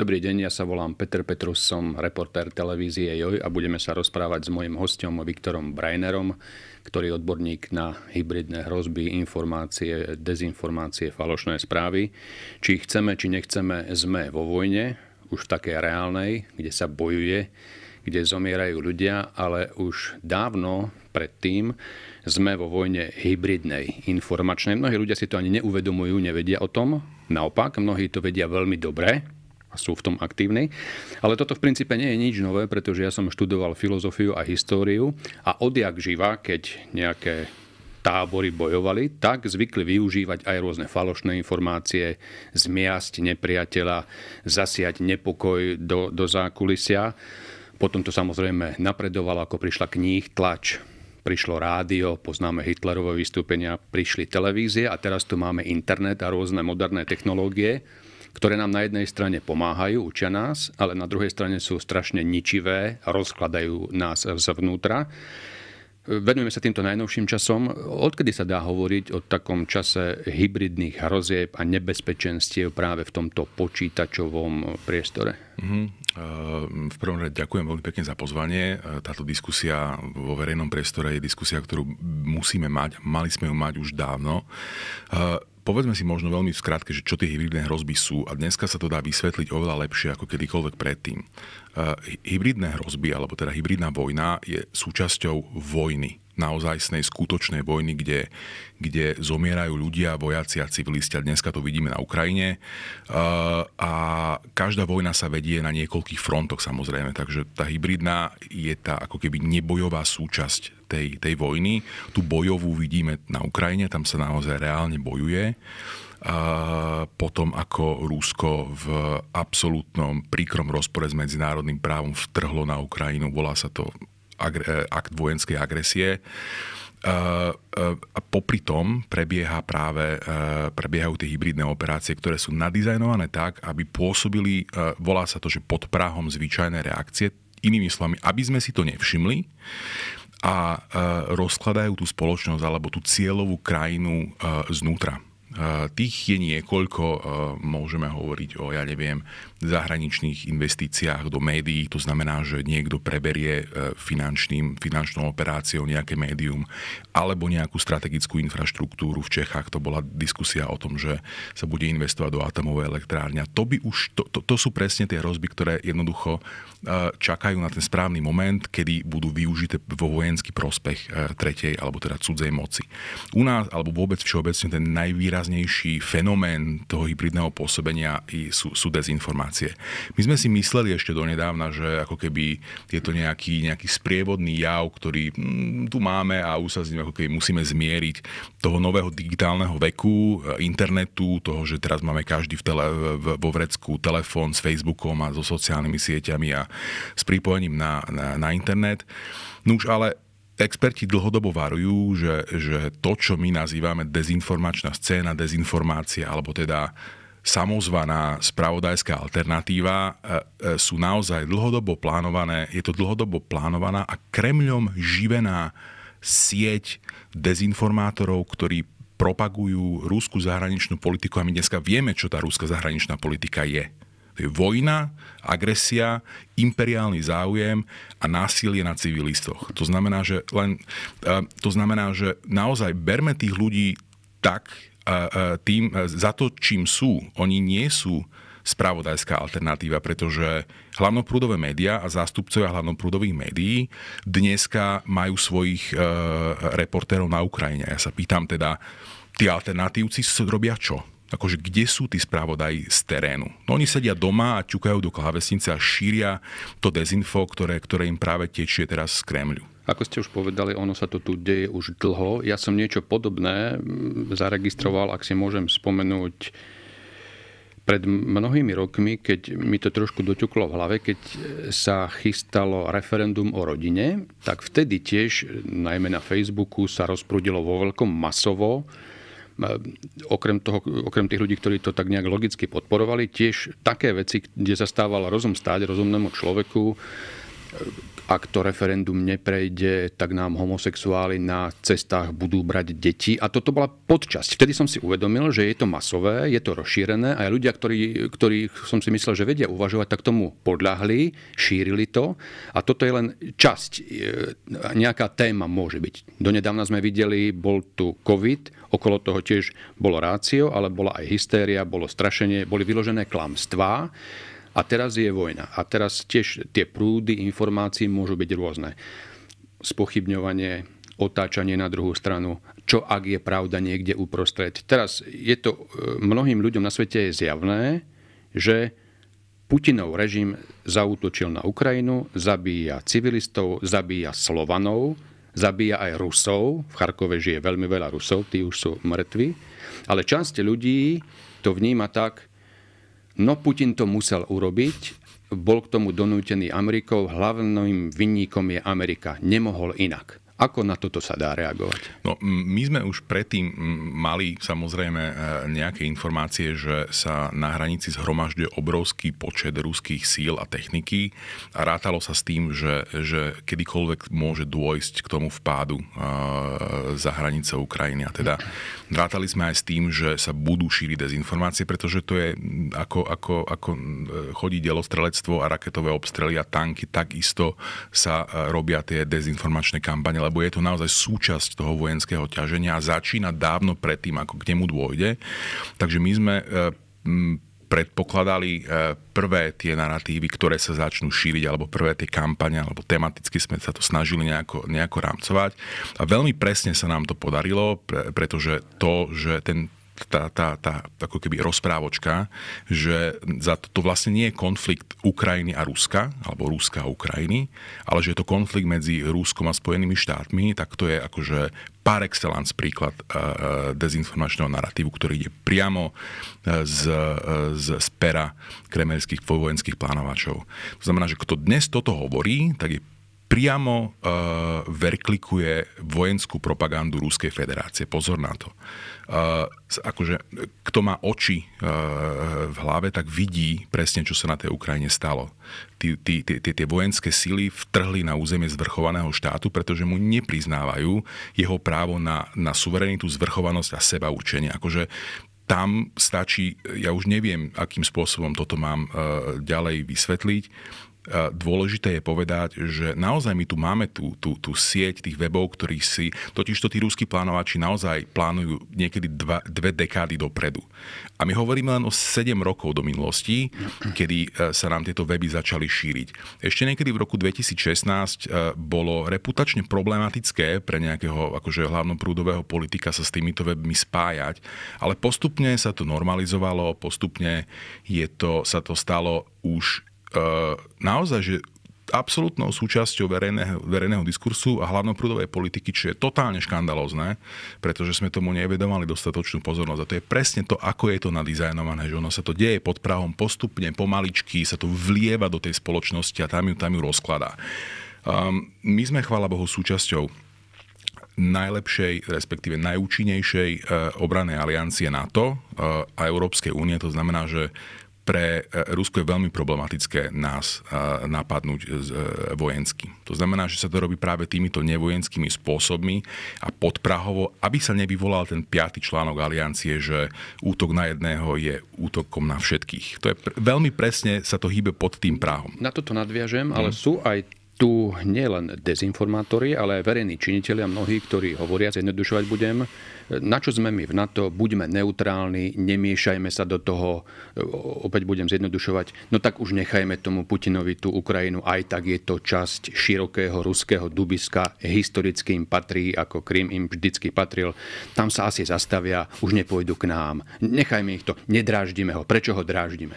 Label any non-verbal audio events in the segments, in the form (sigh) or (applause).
Dobrý deň, ja sa volám Peter Petrus, som reportér televízie JOJ a budeme sa rozprávať s mojim hostom Viktorom Brainerom, ktorý je odborník na hybridné hrozby, informácie, dezinformácie, falošné správy. Či chceme, či nechceme, sme vo vojne, už v takej reálnej, kde sa bojuje, kde zomierajú ľudia, ale už dávno predtým sme vo vojne hybridnej, informačnej. Mnohí ľudia si to ani neuvedomujú, nevedia o tom. Naopak, mnohí to vedia veľmi dobre, a sú v tom aktívni. Ale toto v princípe nie je nič nové, pretože ja som študoval filozofiu a históriu a odjak živa, keď nejaké tábory bojovali, tak zvykli využívať aj rôzne falošné informácie, zmiasť nepriateľa, zasiať nepokoj do, do zákulisia. Potom to samozrejme napredovalo, ako prišla kníh, tlač, prišlo rádio, poznáme Hitlerové vystúpenia, prišli televízie a teraz tu máme internet a rôzne moderné technológie ktoré nám na jednej strane pomáhajú, učia nás, ale na druhej strane sú strašne ničivé a rozkladajú nás zvnútra. Venujeme sa týmto najnovším časom. Odkedy sa dá hovoriť o takom čase hybridných hrozieb a nebezpečenstiev práve v tomto počítačovom priestore? Mm-hmm. V prvom rade ďakujem veľmi pekne za pozvanie. Eh, táto diskusia vo verejnom priestore je diskusia, ktorú musíme mať. Mali sme ju mať už dávno. Eh, Povedzme si možno veľmi v skratke, že čo tie hybridné hrozby sú a dneska sa to dá vysvetliť oveľa lepšie ako kedykoľvek predtým. E, hybridné hrozby, alebo teda hybridná vojna je súčasťou vojny naozajstnej skutočnej vojny, kde, kde zomierajú ľudia, vojaci a civilisti. A dneska to vidíme na Ukrajine. E, a každá vojna sa vedie na niekoľkých frontoch samozrejme. Takže tá hybridná je tá ako keby nebojová súčasť tej, tej vojny. Tu bojovú vidíme na Ukrajine, tam sa naozaj reálne bojuje. A potom ako Rusko v absolútnom príkrom rozpore s medzinárodným právom vtrhlo na Ukrajinu, volá sa to akt vojenskej agresie. A popri tom prebieha práve, prebiehajú tie hybridné operácie, ktoré sú nadizajnované tak, aby pôsobili, volá sa to, že pod práhom zvyčajné reakcie, inými slovami, aby sme si to nevšimli, a e, rozkladajú tú spoločnosť alebo tú cieľovú krajinu e, znútra. E, tých je niekoľko, môžeme hovoriť o, ja neviem, zahraničných investíciách do médií. To znamená, že niekto preberie e, finančným, finančnou operáciou nejaké médium alebo nejakú strategickú infraštruktúru. V Čechách to bola diskusia o tom, že sa bude investovať do atomovej elektrárne. To, by už, to, to, to sú presne tie hrozby, ktoré jednoducho e, čakajú na ten správny moment, kedy budú využité vo vojenský prospech e, tretej alebo teda cudzej moci. U nás alebo vôbec všeobecne ten najvýraznejší fenomén toho hybridného pôsobenia sú, sú dezinformácie informácie. My sme si mysleli ešte donedávna, že ako keby je to nejaký, nejaký sprievodný jav, ktorý mm, tu máme a už sa s ním ako keby musíme zmieriť toho nového digitálneho veku, eh, internetu, toho, že teraz máme každý v tele, v, vo vrecku telefón s Facebookom a so sociálnymi sieťami a s pripojením na, na, na internet. No už ale experti dlhodobo varujú, že, že to, čo my nazývame dezinformačná scéna, dezinformácia, alebo teda samozvaná spravodajská alternatíva e, e, sú naozaj dlhodobo plánované, je to dlhodobo plánovaná a Kremľom živená sieť dezinformátorov, ktorí propagujú rúsku zahraničnú politiku a my dneska vieme, čo tá rúska zahraničná politika je. To je vojna, agresia, imperiálny záujem a násilie na civilistoch. To znamená, že, len, e, to znamená, že naozaj berme tých ľudí tak, tým, e, za to, čím sú. Oni nie sú spravodajská alternatíva, pretože hlavnoprúdové médiá a zástupcovia hlavnoprúdových médií dneska majú svojich e, reportérov na Ukrajine. Ja sa pýtam teda, tí alternatívci robia čo? akože kde sú tí správodají z terénu. No oni sedia doma a ťukajú do klávesnice a šíria to dezinfo, ktoré, ktoré im práve tečie teraz z Kremľu. Ako ste už povedali, ono sa to tu deje už dlho. Ja som niečo podobné mm, zaregistroval, ak si môžem spomenúť, pred mnohými rokmi, keď mi to trošku doťuklo v hlave, keď e, sa chystalo referendum o rodine, tak vtedy tiež, najmä na Facebooku, sa rozprudilo vo veľkom masovo. E, okrem, toho, okrem tých ľudí, ktorí to tak nejak logicky podporovali, tiež také veci, kde sa stával rozum stáť rozumnému človeku, ak to referendum neprejde, tak nám homosexuáli na cestách budú brať deti. A toto bola podčasť. Vtedy som si uvedomil, že je to masové, je to rozšírené a ľudia, ktorí, ktorých som si myslel, že vedia uvažovať, tak tomu podľahli, šírili to. A toto je len časť. E, nejaká téma môže byť. Donedávna sme videli, bol tu COVID, okolo toho tiež bolo rácio, ale bola aj hystéria, bolo strašenie, boli vyložené klamstvá. A teraz je vojna. A teraz tiež tie prúdy informácií môžu byť rôzne. Spochybňovanie, otáčanie na druhú stranu, čo ak je pravda niekde uprostred. Teraz je to e, mnohým ľuďom na svete je zjavné, že Putinov režim zautočil na Ukrajinu, zabíja civilistov, zabíja Slovanov, zabíja aj Rusov. V Charkove žije veľmi veľa Rusov, tí už sú mŕtvi. Ale časť ľudí to vníma tak, No Putin to musel urobiť, bol k tomu donútený Amerikou, hlavným vinníkom je Amerika, nemohol inak. Ako na toto sa dá reagovať? No, my sme už predtým mali samozrejme e, nejaké informácie, že sa na hranici zhromažďuje obrovský počet ruských síl a techniky a rátalo sa s tým, že, že kedykoľvek môže dôjsť k tomu vpádu e, za hranice Ukrajiny. A teda rátali sme aj s tým, že sa budú šíriť dezinformácie, pretože to je ako, ako, ako e, chodí delostrelectvo a raketové obstrely a tanky, takisto sa robia tie dezinformačné kampane, lebo je to naozaj súčasť toho vojenského ťaženia a začína dávno predtým, ako k nemu dôjde. Takže my sme e, predpokladali e, prvé tie narratívy, ktoré sa začnú šíriť, alebo prvé tie kampane, alebo tematicky sme sa to snažili nejako, nejako rámcovať. A veľmi presne sa nám to podarilo, pretože to, že ten tá, tá, tá ako keby rozprávočka, že za to, to vlastne nie je konflikt Ukrajiny a Ruska, alebo Ruska a Ukrajiny, ale že je to konflikt medzi Ruskom a Spojenými štátmi, tak to je akože par excellence príklad e, e, dezinformačného narratívu, ktorý ide priamo e, z, z, z pera kremelských vojenských plánovačov. To znamená, že kto dnes toto hovorí, tak je priamo uh, verklikuje vojenskú propagandu Ruskej federácie. Pozor na to akože, kto má oči e, v hlave, tak vidí presne, čo sa na tej Ukrajine stalo. Tí, tí, tí, tie vojenské sily vtrhli na územie zvrchovaného štátu, pretože mu nepriznávajú jeho právo na, na suverenitu, zvrchovanosť a seba učenie. Akože tam stačí, ja už neviem, akým spôsobom toto mám e, ďalej vysvetliť, dôležité je povedať, že naozaj my tu máme tú, tú, tú sieť tých webov, ktorí si, totižto tí ruskí plánovači naozaj plánujú niekedy dva, dve dekády dopredu. A my hovoríme len o 7 rokov do minulosti, kedy e, sa nám tieto weby začali šíriť. Ešte niekedy v roku 2016 e, bolo reputačne problematické pre nejakého akože hlavnoprúdového politika sa s týmito webmi spájať, ale postupne sa to normalizovalo, postupne je to, sa to stalo už Eh, naozaj, že absolútnou súčasťou verejného, verejného diskursu a hlavnoprúdovej politiky, čo je totálne škandalozné, pretože sme tomu nevedomali dostatočnú pozornosť. A to je presne to, ako je to nadizajnované, že ono sa to deje pod prahom postupne, pomaličky, sa to vlieva do tej spoločnosti a tam ju, tam ju rozkladá. Um, my sme, chvála Bohu, súčasťou najlepšej, respektíve najúčinnejšej eh, obranej aliancie NATO eh, a Európskej únie. To znamená, že pre e, Rusko je veľmi problematické nás e, napadnúť e, vojensky. To znamená, že sa to robí práve týmito nevojenskými spôsobmi a podprahovo, aby sa nevyvolal ten piaty článok aliancie, že útok na jedného je útokom na všetkých. To je veľmi presne sa to hýbe pod tým práhom. Na toto nadviažem, ale hmm. sú aj tu nielen dezinformátori, ale aj verejní a mnohí, ktorí hovoria, zjednodušovať budem, na čo sme my v NATO, buďme neutrálni, nemiešajme sa do toho, opäť budem zjednodušovať, no tak už nechajme tomu Putinovi tú Ukrajinu, aj tak je to časť širokého ruského dubiska, historicky im patrí, ako Krym im vždycky patril, tam sa asi zastavia, už nepôjdu k nám, nechajme ich to, nedráždime ho, prečo ho dráždime?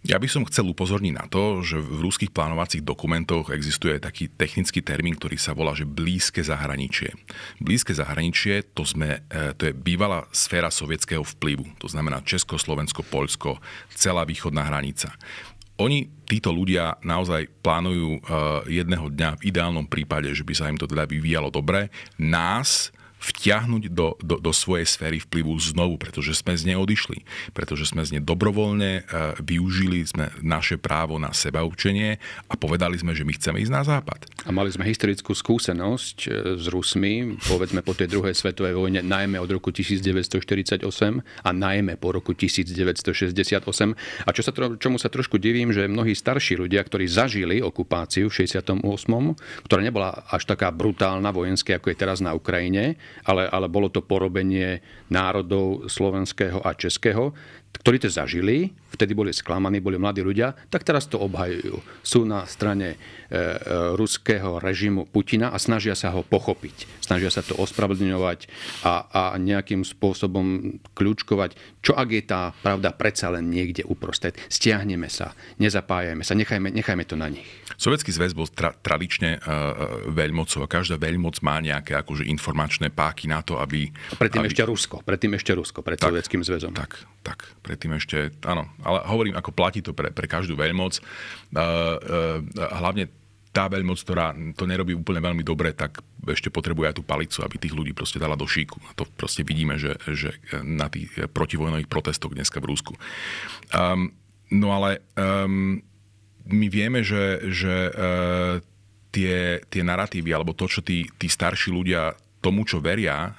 Ja by som chcel upozorniť na to, že v ruských plánovacích dokumentoch existuje taký technický termín, ktorý sa volá, že blízke zahraničie. Blízke zahraničie to, sme, e, to je bývalá sféra sovietského vplyvu, to znamená Česko, Slovensko, Polsko, celá východná hranica. Oni, títo ľudia, naozaj plánujú e, jedného dňa v ideálnom prípade, že by sa im to teda vyvíjalo dobre, nás vtiahnuť do, do, do svojej sféry vplyvu znovu, pretože sme z nej odišli, pretože sme z nej dobrovoľne e, využili sme naše právo na sebaučenie a povedali sme, že my chceme ísť na západ. A mali sme historickú skúsenosť e, s Rusmi, povedzme po tej druhej svetovej vojne, najmä od roku 1948 a najmä po roku 1968. A čo sa, čomu sa trošku divím, že mnohí starší ľudia, ktorí zažili okupáciu v 68., ktorá nebola až taká brutálna vojenské, ako je teraz na Ukrajine, ale, ale bolo to porobenie národov slovenského a českého ktorí to zažili, vtedy boli sklamaní, boli mladí ľudia, tak teraz to obhajujú. Sú na strane e, e, ruského režimu Putina a snažia sa ho pochopiť. Snažia sa to ospravedlňovať a, a nejakým spôsobom kľúčkovať, čo ak je tá pravda predsa len niekde uprostred. Stiahneme sa, nezapájajme sa, nechajme, nechajme to na nich. Sovietský zväz bol tra- tradične e, e veľmocov a každá veľmoc má nejaké akože informačné páky na to, aby... Predtým aby... ešte Rusko, predtým ešte Rusko, pred tak, Sovietským zväzom. Tak, tak predtým ešte, áno, ale hovorím, ako platí to pre, pre každú veľmoc. E, e, hlavne tá veľmoc, ktorá to nerobí úplne veľmi dobre, tak ešte potrebuje aj tú palicu, aby tých ľudí proste dala do šíku. A to proste vidíme, že, že na tých protivojnových protestoch dneska v Rúsku. Um, ehm, no ale um, my vieme, že, že uh, tie, tie narratívy, alebo to, čo tí, tí starší ľudia tomu, čo veria, e,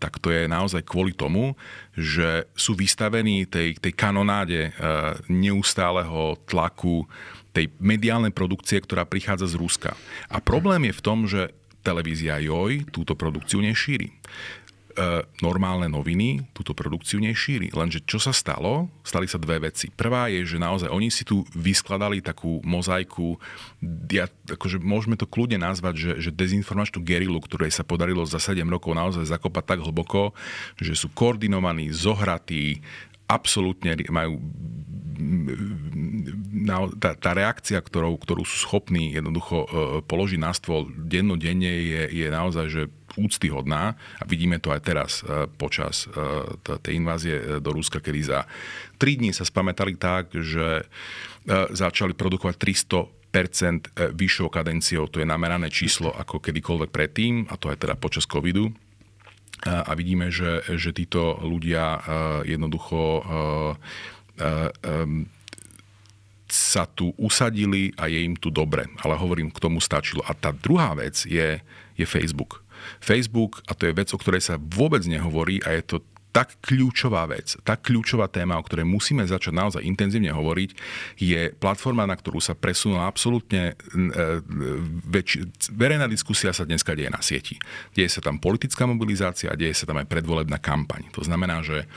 tak to je naozaj kvôli tomu, že sú vystavení tej, tej kanonáde eh, neustáleho tlaku, tej mediálnej produkcie, ktorá prichádza z Ruska. A problém je v tom, že televízia JOJ túto produkciu nešíri. E, normálne noviny túto produkciu nešíri. Lenže čo sa stalo? Stali sa dve veci. Prvá je, že naozaj oni si tu vyskladali takú mozaiku, ja, akože môžeme to kľudne nazvať, že, že dezinformačnú gerilu, ktorej sa podarilo za 7 rokov naozaj zakopať tak hlboko, že sú koordinovaní, zohratí, absolútne majú tá, tá reakcia, ktorou, ktorú sú schopní jednoducho e, položiť na stôl dennodenne je, je naozaj, že úctyhodná a vidíme to aj teraz e, počas e, tej invázie e, do Ruska, kedy za Tri dní sa spamätali tak, že začali produkovať 300 percent vyššou kadenciou, to je namerané číslo ako kedykoľvek predtým, a to aj teda počas covidu. A vidíme, že, že títo ľudia jednoducho sa tu usadili a je im tu dobre. Ale hovorím, k tomu stačilo. A tá druhá vec je, je Facebook. Facebook, a to je vec, o ktorej sa vôbec nehovorí a je to tak kľúčová vec, tak kľúčová téma, o ktorej musíme začať naozaj intenzívne hovoriť, je platforma, na ktorú sa presunula absolútne e, väč... verejná diskusia sa dneska deje na sieti. Deje sa tam politická mobilizácia a deje sa tam aj predvolebná kampaň. To znamená, že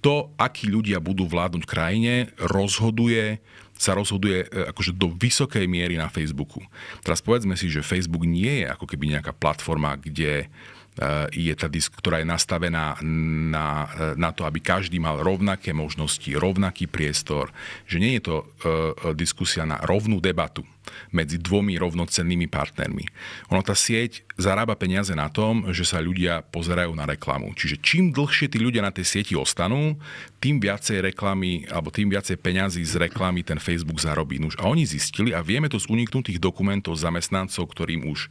to, akí ľudia budú vládnuť krajine, rozhoduje sa rozhoduje e, akože do vysokej miery na Facebooku. Teraz povedzme si, že Facebook nie je ako keby nejaká platforma, kde Eh, je tá disk, ktorá je nastavená na, eh, na to, aby každý mal rovnaké možnosti, rovnaký priestor, že nie je to eh, diskusia na rovnú debatu medzi dvomi rovnocennými partnermi. Ono tá sieť zarába peniaze na tom, že sa ľudia pozerajú na reklamu. Čiže čím dlhšie tí ľudia na tej sieti ostanú, tým viacej reklamy, alebo tým viacej peňazí z reklamy ten Facebook zarobí. Nuž a oni zistili, a vieme to z uniknutých dokumentov zamestnancov, ktorým už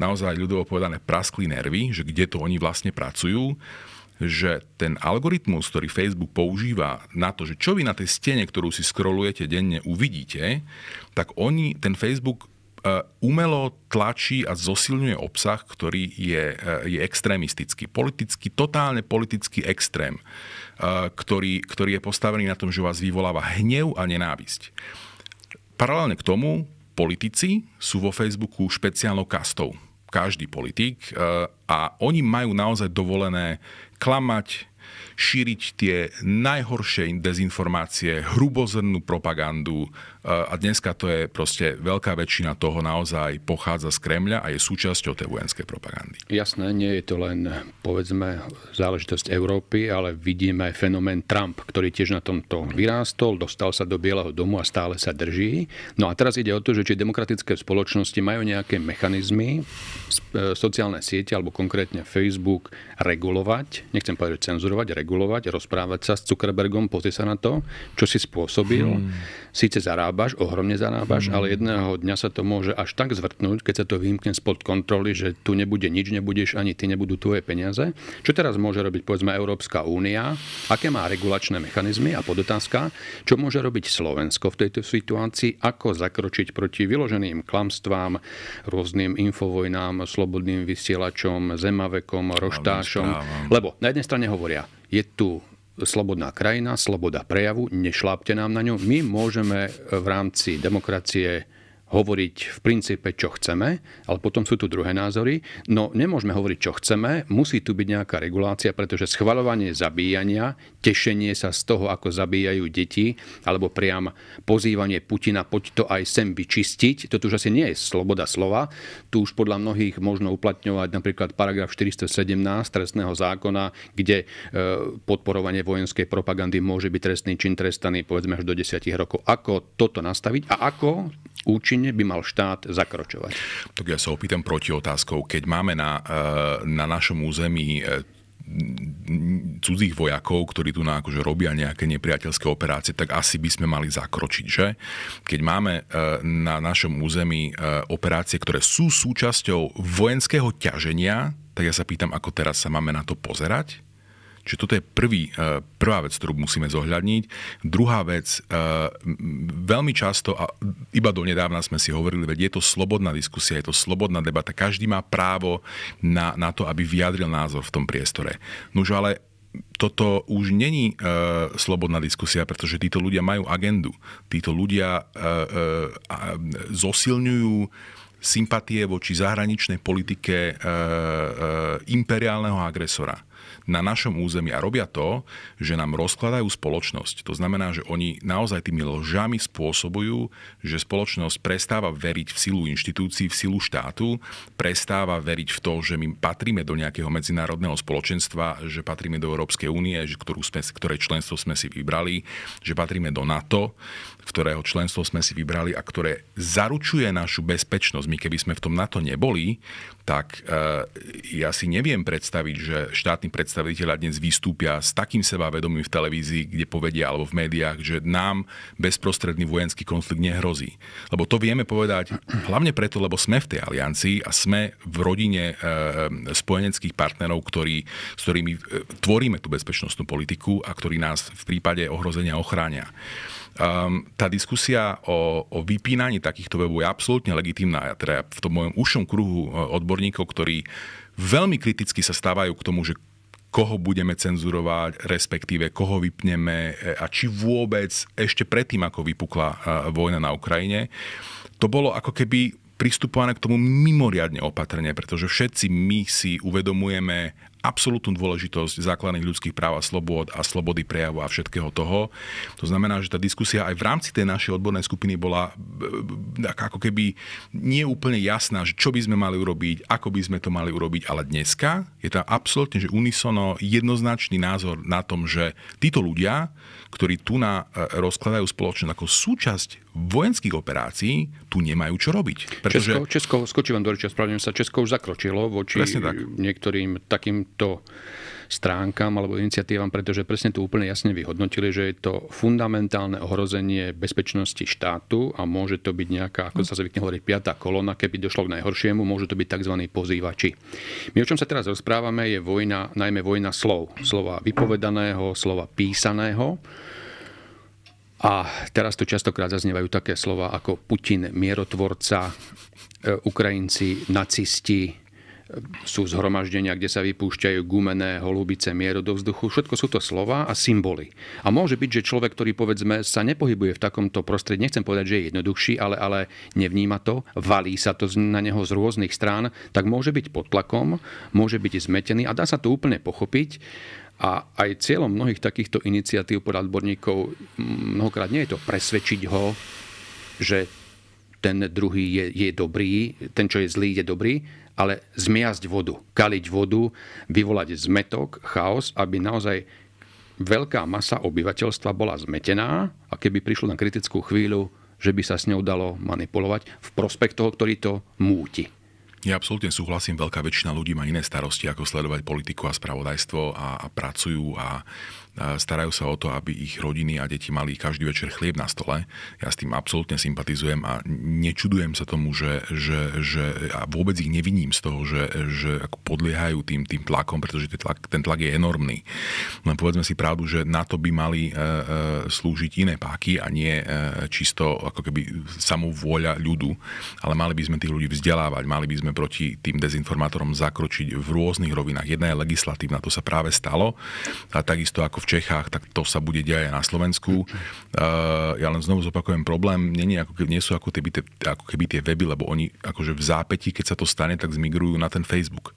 naozaj ľudovo povedané praskli nervy, že kde to oni vlastne pracujú, že ten algoritmus, ktorý Facebook používa na to, že čo vy na tej stene, ktorú si scrollujete denne, uvidíte, tak oni, ten Facebook e, umelo tlačí a zosilňuje obsah, ktorý je, e, je extrémistický, politický, totálne politický extrém, e, ktorý, ktorý je postavený na tom, že vás vyvoláva hnev a nenávisť. Paralelne k tomu politici sú vo Facebooku špeciálnou kastou. Každý politik. Eh, a oni majú naozaj dovolené klamať, šíriť tie najhoršie dezinformácie, hrubozrnú propagandu, a dneska to je proste veľká väčšina toho naozaj pochádza z Kremľa a je súčasťou tej vojenskej propagandy. Jasné, nie je to len, povedzme, záležitosť Európy, ale vidíme aj fenomén Trump, ktorý tiež na tomto vyrástol, dostal sa do Bieleho domu a stále sa drží. No a teraz ide o to, že či demokratické spoločnosti majú nejaké mechanizmy e, sociálne siete, alebo konkrétne Facebook, regulovať, nechcem povedať cenzurovať, regulovať, rozprávať sa s Zuckerbergom, pozrieť sa na to, čo si spôsobil, hmm. síce zarábať, zarábaš, ohromne zarábaš, mm. ale jedného dňa sa to môže až tak zvrtnúť, keď sa to vymkne spod kontroly, že tu nebude nič, nebudeš ani ty, nebudú tvoje peniaze. Čo teraz môže robiť, povedzme, Európska únia? Aké má regulačné mechanizmy? A podotázka, čo môže robiť Slovensko v tejto situácii? Ako zakročiť proti vyloženým klamstvám, rôznym infovojnám, slobodným vysielačom, zemavekom, roštášom? Lebo na jednej strane hovoria, je tu slobodná krajina, sloboda prejavu, nešlápte nám na ňu. My môžeme v rámci demokracie hovoriť v princípe, čo chceme, ale potom sú tu druhé názory. No nemôžeme hovoriť, čo chceme, musí tu byť nejaká regulácia, pretože schvaľovanie zabíjania, tešenie sa z toho, ako zabíjajú deti, alebo priam pozývanie Putina, poď to aj sem vyčistiť, To už asi nie je sloboda slova. Tu už podľa mnohých možno uplatňovať napríklad paragraf 417 trestného zákona, kde e, podporovanie vojenskej propagandy môže byť trestný čin trestaný povedzme až do 10 rokov. Ako toto nastaviť a ako účinne by mal štát zakročovať. Tak ja sa opýtam proti otázkou. Keď máme na, e, na našom území e, cudzích vojakov, ktorí tu na akože robia nejaké nepriateľské operácie, tak asi by sme mali zakročiť, že? Keď máme e, na našom území operácie, ktoré sú súčasťou vojenského ťaženia, tak ja sa pýtam, ako teraz sa máme na to pozerať? Čiže toto je prvý, e, prvá vec, ktorú musíme zohľadniť. Druhá vec, e, veľmi často, a iba do nedávna sme si hovorili, veď je to slobodná diskusia, je to slobodná debata, každý má právo na, na to, aby vyjadril názor v tom priestore. Nož ale toto už není e, slobodná diskusia, pretože títo ľudia majú agendu. Títo ľudia e, e, zosilňujú sympatie voči zahraničnej politike e, e, imperiálneho agresora na našom území a robia to, že nám rozkladajú spoločnosť. To znamená, že oni naozaj tými lžami spôsobujú, že spoločnosť prestáva veriť v silu inštitúcií, v silu štátu, prestáva veriť v to, že my patríme do nejakého medzinárodného spoločenstva, že patríme do Európskej únie, ktorú sme, ktoré členstvo sme si vybrali, že patríme do NATO, ktorého členstvo sme si vybrali a ktoré zaručuje našu bezpečnosť. My keby sme v tom NATO neboli, tak e, ja si neviem predstaviť, že štátny predstav predstaviteľa dnes vystúpia s takým sebavedomím v televízii, kde povedia alebo v médiách, že nám bezprostredný vojenský konflikt nehrozí. Lebo to vieme povedať hlavne preto, lebo sme v tej aliancii a sme v rodine e, spojeneckých partnerov, ktorí, s ktorými e, tvoríme tú bezpečnostnú politiku a ktorí nás v prípade ohrozenia ochránia. Um, tá diskusia o, o vypínaní takýchto webov je absolútne legitimná. Ja teda v tom mojom ušom kruhu eh, odborníkov, ktorí veľmi kriticky sa stávajú k tomu, že koho budeme cenzurovať, respektíve koho vypneme e, a či vôbec ešte predtým, ako vypukla e, vojna na Ukrajine. To bolo ako keby pristupované k tomu mimoriadne opatrne, pretože všetci my si uvedomujeme, absolútnu dôležitosť základných ľudských práv a slobod a slobody prejavu a všetkého toho. To znamená, že tá diskusia aj v rámci tej našej odbornej skupiny bola e, e, ako keby nie úplne jasná, že čo by sme mali urobiť, ako by sme to mali urobiť, ale dneska je tam absolútne, že unisono jednoznačný názor na tom, že títo ľudia, ktorí tu na e, rozkladajú spoločnosť ako súčasť vojenských operácií, tu nemajú čo robiť. Pretože... Česko, Česko, skočí vám do rečia, spravdujem sa, Česko už zakročilo voči tak. niektorým takýmto stránkam alebo iniciatívam, pretože presne tu úplne jasne vyhodnotili, že je to fundamentálne ohrozenie bezpečnosti štátu a môže to byť nejaká, ako sa zvykne hovoriť, piatá kolona, keby došlo k najhoršiemu, môžu to byť tzv. pozývači. My o čom sa teraz rozprávame je vojna, najmä vojna slov. Slova vypovedaného, slova písaného. A teraz tu častokrát zaznievajú také slova ako Putin, mierotvorca, e, Ukrajinci, nacisti, e, sú zhromaždenia, kde sa vypúšťajú gumené holubice mieru do vzduchu. Všetko sú to slova a symboly. A môže byť, že človek, ktorý povedzme sa nepohybuje v takomto prostredí, nechcem povedať, že je jednoduchší, ale, ale nevníma to, valí sa to na neho z rôznych strán, tak môže byť pod tlakom, môže byť zmetený a dá sa to úplne pochopiť. A aj cieľom mnohých takýchto iniciatív pod odborníkov mnohokrát nie je to presvedčiť ho, že ten druhý je, je dobrý, ten, čo je zlý, je dobrý, ale zmiasť vodu, kaliť vodu, vyvolať zmetok, chaos, aby naozaj veľká masa obyvateľstva bola zmetená a keby prišlo na kritickú chvíľu, že by sa s ňou dalo manipulovať v prospech toho, ktorý to múti. Ja absolútne súhlasím, veľká väčšina ľudí má iné starosti, ako sledovať politiku a spravodajstvo a, a pracujú a starajú sa o to, aby ich rodiny a deti mali každý večer chlieb na stole. Ja s tým absolútne sympatizujem a nečudujem sa tomu, že, že, že a vôbec ich neviním z toho, že, že ako podliehajú tým, tým tlakom, pretože ten tlak, ten tlak je enormný. Len no povedzme si pravdu, že na to by mali e, e, slúžiť iné páky a nie e, čisto ako keby vôľa ľudu, ale mali by sme tých ľudí vzdelávať, mali by sme proti tým dezinformátorom zakročiť v rôznych rovinách. Jedna je legislatívna, to sa práve stalo, a takisto ako v Čechách, tak to sa bude diať aj na Slovensku. Uh, ja len znovu zopakujem, problém nie, nie, ako keby, nie sú ako tie, ako keby tie weby, lebo oni akože v zápäti, keď sa to stane, tak zmigrujú na ten Facebook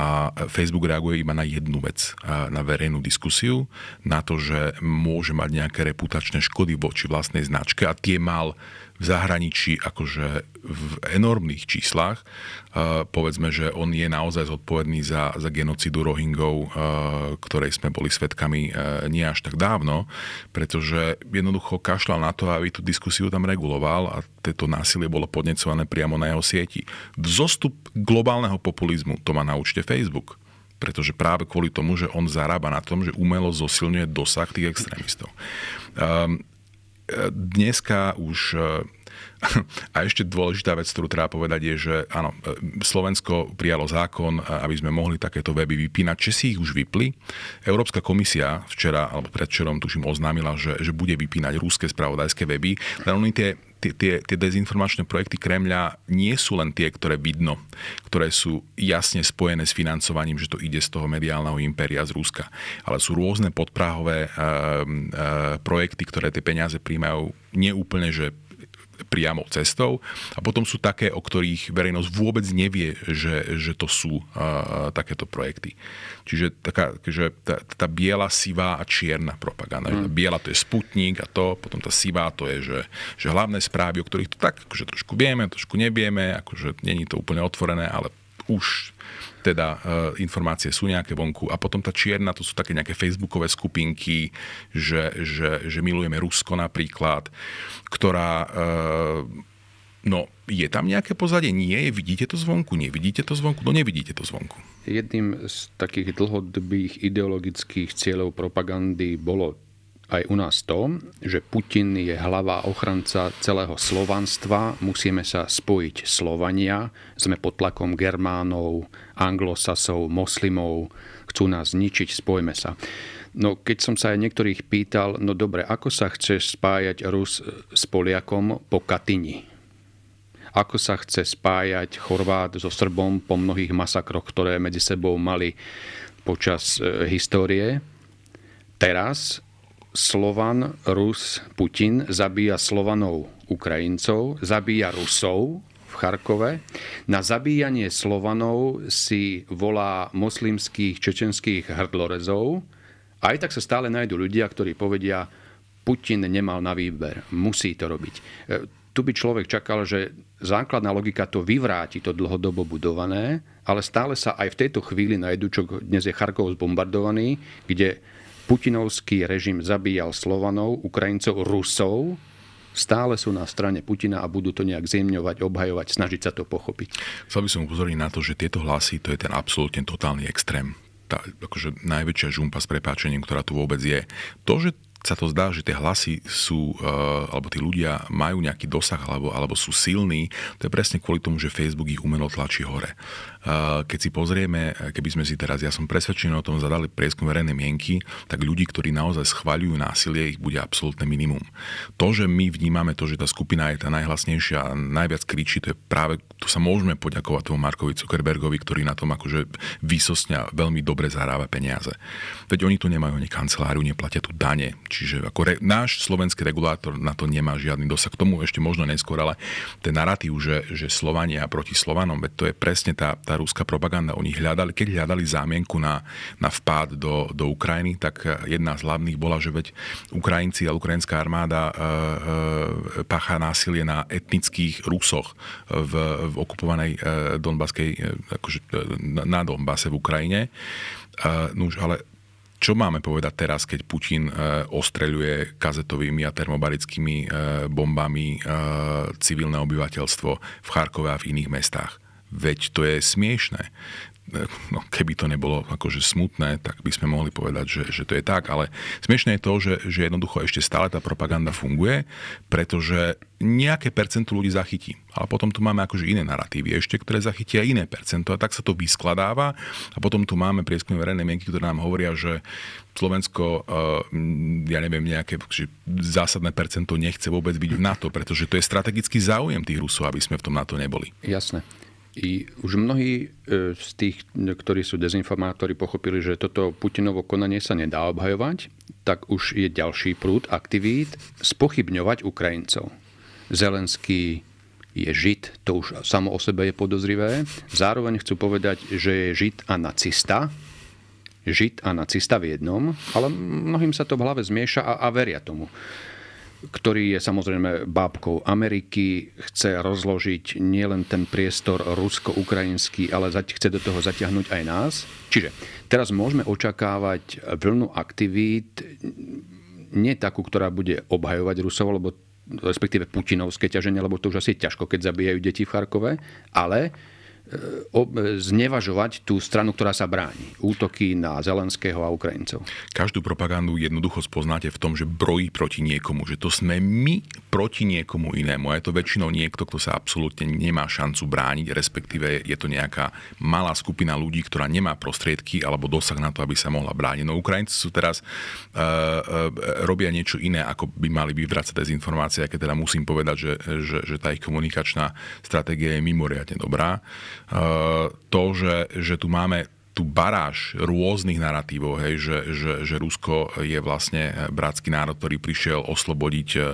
a Facebook reaguje iba na jednu vec, na verejnú diskusiu, na to, že môže mať nejaké reputačné škody voči vlastnej značke a tie mal v zahraničí akože v enormných číslach. Povedzme, že on je naozaj zodpovedný za, za genocidu Rohingov, ktorej sme boli svetkami e, nie až tak dávno, pretože jednoducho kašľal na to, aby tú diskusiu tam reguloval a tieto násilie bolo podnecované priamo na jeho sieti. Vzostup globálneho populizmu, to má na účte Facebook pretože práve kvôli tomu, že on zarába na tom, že umelo zosilňuje dosah tých extrémistov. Um, dneska už e, (laughs) a ešte dôležitá vec, ktorú treba povedať, je, že áno, e, Slovensko prijalo zákon, e, aby sme mohli takéto weby vypínať. Česi ich už vypli. Európska komisia včera, alebo predčerom, tuším, oznámila, že, že bude vypínať rúske spravodajské weby. Len oni tie tie, tie, tie dezinformačné projekty Kremľa nie sú len tie, ktoré vidno, ktoré sú jasne spojené s financovaním, že to ide z toho mediálneho impéria z Ruska, ale sú rôzne podprahové e, e, projekty, ktoré tie peniaze príjmajú neúplne, že priamo cestou. A potom sú také, o ktorých verejnosť vôbec nevie, že, že to sú uh, takéto projekty. Čiže taká, že tá, tá biela, sivá a čierna propaganda. Mm. biela to je sputník a to, potom tá sivá to je, že, že hlavné správy, o ktorých to tak akože trošku vieme, trošku nevieme, akože není to úplne otvorené, ale už teda e, informácie sú nejaké vonku. A potom tá čierna, to sú také nejaké facebookové skupinky, že, že, že milujeme Rusko napríklad, ktorá... E, no, je tam nejaké pozadie? Nie. Vidíte to zvonku? Nevidíte to zvonku? No nevidíte to zvonku. Jedným z takých dlhodobých ideologických cieľov propagandy bolo aj u nás to, že Putin je hlava ochranca celého slovanstva, musíme sa spojiť Slovania, sme pod tlakom Germánov, anglosasov, moslimov, chcú nás zničiť, spojme sa. No keď som sa aj niektorých pýtal, no dobre, ako sa chceš spájať Rus s Poliakom po Katyni? Ako sa chce spájať Chorvát so Srbom po mnohých masakroch, ktoré medzi sebou mali počas e, histórie? Teraz Slovan, Rus, Putin zabíja Slovanov Ukrajincov, zabíja Rusov v Charkove. Na zabíjanie Slovanov si volá moslimských čečenských hrdlorezov. Aj tak sa stále nájdú ľudia, ktorí povedia, Putin nemal na výber, musí to robiť. E, tu by človek čakal, že základná logika to vyvráti, to dlhodobo budované, ale stále sa aj v tejto chvíli nájdú, čo dnes je Charkov zbombardovaný, kde putinovský režim zabíjal Slovanov, Ukrajincov, Rusov, stále sú na strane Putina a budú to nejak zjemňovať, obhajovať, snažiť sa to pochopiť. Chcel by som upozorniť na to, že tieto hlasy, to je ten absolútne totálny extrém tá, akože najväčšia žumpa s prepáčením, ktorá tu vôbec je. To, že sa to zdá, že tie hlasy sú, eh, alebo tí ľudia majú nejaký dosah alebo, alebo sú silní, to je presne kvôli tomu, že Facebook ich umelo tlačí hore. Eh, keď si pozrieme, keby sme si teraz, ja som presvedčený o tom, zadali prieskum verejnej mienky, tak ľudí, ktorí naozaj schvaľujú násilie, ich bude absolútne minimum. To, že my vnímame to, že tá skupina je tá najhlasnejšia, a najviac kričí, to je práve, tu sa môžeme poďakovať tomu Markovi Zuckerbergovi, ktorý na tom akože vysosňa veľmi dobre zarába peniaze. Veď oni tu nemajú ani kanceláriu, neplatia tu dane, Čiže ako re, náš slovenský regulátor na to nemá žiadny dosah. K tomu ešte možno neskôr, ale ten narratív, že, že Slovania proti Slovanom, veď to je presne tá, tá ruská propaganda. Oni hľadali, keď hľadali zámienku na, na vpád do, do Ukrajiny, tak e, jedna z hlavných bola, že veď Ukrajinci a ukrajinská armáda e, e, páchá násilie na etnických Rusoch v, v okupovanej e, Donbaskej, e, akože, e, na Donbase v Ukrajine. E, nuž, ale čo máme povedať teraz, keď Putin e, ostreľuje kazetovými a termobarickými e, bombami e, civilné obyvateľstvo v Charkove a v iných mestách? Veď to je smiešné no, keby to nebolo akože smutné, tak by sme mohli povedať, že, že to je tak. Ale smiešné je to, že, že jednoducho ešte stále tá propaganda funguje, pretože nejaké percento ľudí zachytí. Ale potom tu máme akože iné narratívy ešte, ktoré zachytia iné percento. A tak sa to vyskladáva. A potom tu máme prieskumy verejnej mienky, ktoré nám hovoria, že Slovensko, eh, ja neviem, nejaké že akože zásadné percento nechce vôbec byť v NATO, pretože to je strategický záujem tých Rusov, aby sme v tom NATO neboli. Jasné. I už mnohí e, z tých, ktorí sú dezinformátori, pochopili, že toto Putinovo konanie sa nedá obhajovať, tak už je ďalší prúd aktivít spochybňovať Ukrajincov. Zelenský je Žid, to už samo o sebe je podozrivé. Zároveň chcú povedať, že je Žid a nacista, Žid a nacista v jednom, ale mnohým sa to v hlave zmieša a, a veria tomu ktorý je samozrejme bábkou Ameriky, chce rozložiť nielen ten priestor rusko-ukrajinský, ale chce do toho zatiahnuť aj nás. Čiže teraz môžeme očakávať vlnu aktivít, nie takú, ktorá bude obhajovať Rusov, lebo respektíve putinovské ťaženie, lebo to už asi je ťažko, keď zabijajú deti v Charkove, ale Eh, eh, znevažovať tú stranu, ktorá sa bráni. Útoky na Zelenského a Ukrajincov. Každú propagandu jednoducho spoznáte v tom, že brojí proti niekomu, že to sme my proti niekomu inému. A je to väčšinou niekto, kto sa absolútne nemá šancu brániť, respektíve je to nejaká malá skupina ľudí, ktorá nemá prostriedky alebo dosah na to, aby sa mohla brániť. No Ukrajinci sú teraz uh, uh, robia niečo iné, ako by mali vyvracať dezinformácie, aké teda musím povedať, že, že, že tá ich komunikačná stratégia je mimoriadne dobrá. Eh, to, že, že tu máme tú baráž rôznych narratívov, hej, že, že, že Rusko je vlastne bratský národ, ktorý prišiel oslobodiť e, e,